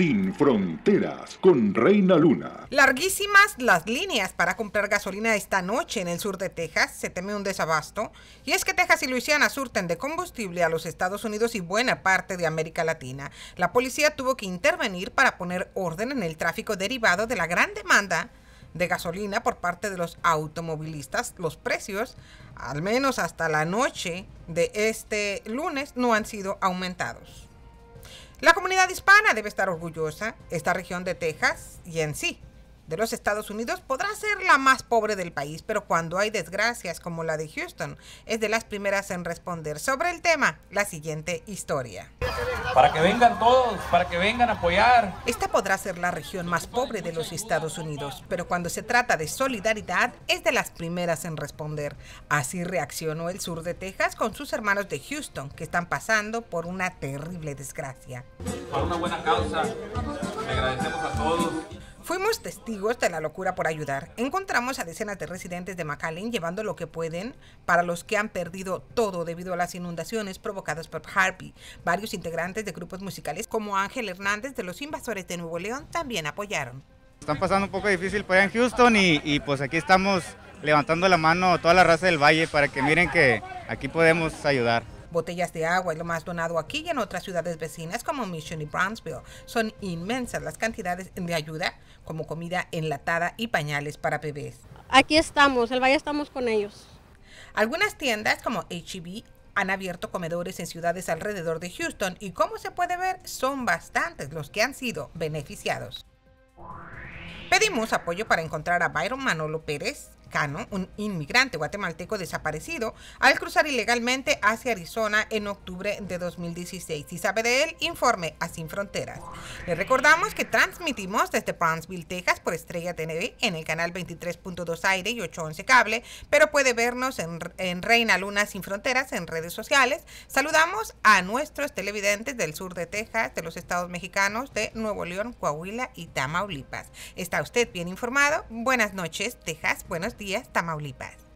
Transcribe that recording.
Sin fronteras con Reina Luna. Larguísimas las líneas para comprar gasolina esta noche en el sur de Texas. Se teme un desabasto. Y es que Texas y Luisiana surten de combustible a los Estados Unidos y buena parte de América Latina. La policía tuvo que intervenir para poner orden en el tráfico derivado de la gran demanda de gasolina por parte de los automovilistas. Los precios, al menos hasta la noche de este lunes, no han sido aumentados. La comunidad hispana debe estar orgullosa, esta región de Texas y en sí, de los Estados Unidos podrá ser la más pobre del país, pero cuando hay desgracias como la de Houston, es de las primeras en responder. Sobre el tema, la siguiente historia. Para que vengan todos, para que vengan a apoyar. Esta podrá ser la región más pobre de los Estados Unidos, pero cuando se trata de solidaridad, es de las primeras en responder. Así reaccionó el sur de Texas con sus hermanos de Houston, que están pasando por una terrible desgracia. Por una buena causa, testigos de la locura por ayudar, encontramos a decenas de residentes de McAllen llevando lo que pueden para los que han perdido todo debido a las inundaciones provocadas por Harvey. Varios integrantes de grupos musicales como Ángel Hernández de Los Invasores de Nuevo León también apoyaron. Están pasando un poco difícil por allá en Houston y, y pues aquí estamos levantando la mano toda la raza del valle para que miren que aquí podemos ayudar. Botellas de agua es lo más donado aquí y en otras ciudades vecinas como Mission y Brownsville. Son inmensas las cantidades de ayuda, como comida enlatada y pañales para bebés. Aquí estamos, el Valle estamos con ellos. Algunas tiendas como HEB han abierto comedores en ciudades alrededor de Houston y como se puede ver, son bastantes los que han sido beneficiados. Pedimos apoyo para encontrar a Byron Manolo Pérez, un inmigrante guatemalteco desaparecido, al cruzar ilegalmente hacia Arizona en octubre de 2016. Si sabe de él, informe a Sin Fronteras. Le recordamos que transmitimos desde Brownsville, Texas, por Estrella TV en el canal 23.2 Aire y 811 Cable, pero puede vernos en, Reina Luna Sin Fronteras en redes sociales. Saludamos a nuestros televidentes del sur de Texas, de los estados mexicanos, de Nuevo León, Coahuila y Tamaulipas. ¿Está usted bien informado? Buenas noches, Texas. Buenas Díaz, Tamaulipas.